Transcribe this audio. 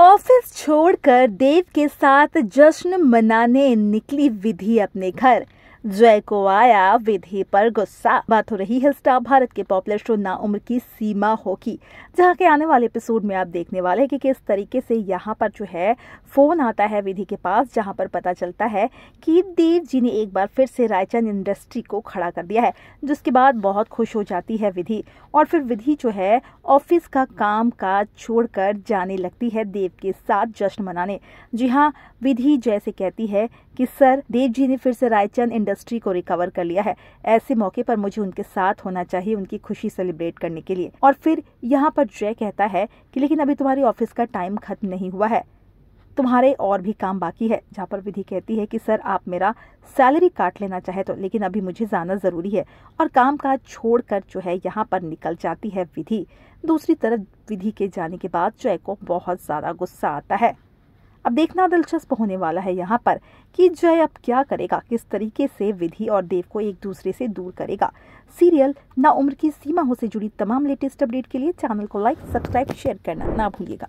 office छोड़कर देव के साथ जश्न मनाने निकली विधि अपने घर जय को आया विधि पर गुस्सा बात हो रही है स्टार भारत के पॉपुलर शो ना उम्र की सीमा होगी जहाँ के आने वाले एपिसोड में आप देखने वाले हैं कि किस तरीके से यहाँ पर जो है फोन आता है विधि के पास जहाँ पर पता चलता है कि देव जी ने एक बार फिर से रायचंद इंडस्ट्री को खड़ा कर दिया है जिसके बाद बहुत खुश हो जाती है विधि और फिर विधि जो है ऑफिस का काम काज छोड़कर जाने लगती है देव के साथ जश्न मनाने जी हाँ विधि जैसे कहती है कि सर देव जी ने फिर से रायचंद इंडस्ट्री को रिकवर कर लिया है ऐसे मौके पर मुझे उनके साथ होना चाहिए उनकी खुशी सेलिब्रेट करने के लिए और फिर यहाँ पर जय कहता है कि लेकिन अभी तुम्हारी ऑफिस का टाइम खत्म नहीं हुआ है तुम्हारे और भी काम बाकी है जहाँ पर विधि कहती है कि सर आप मेरा सैलरी काट लेना चाहे तो लेकिन अभी मुझे जाना ज़रूरी है और काम काज छोड़ कर जो है यहाँ पर निकल जाती है विधि दूसरी तरफ विधि के जाने के बाद जय को बहुत ज़्यादा गुस्सा आता है अब देखना दिलचस्प होने वाला है यहाँ पर कि जय अब क्या करेगा किस तरीके से विधि और देव को एक दूसरे से दूर करेगा सीरियल ना उम्र की सीमा हो से जुड़ी तमाम लेटेस्ट अपडेट के लिए चैनल को लाइक सब्सक्राइब शेयर करना ना भूलिएगा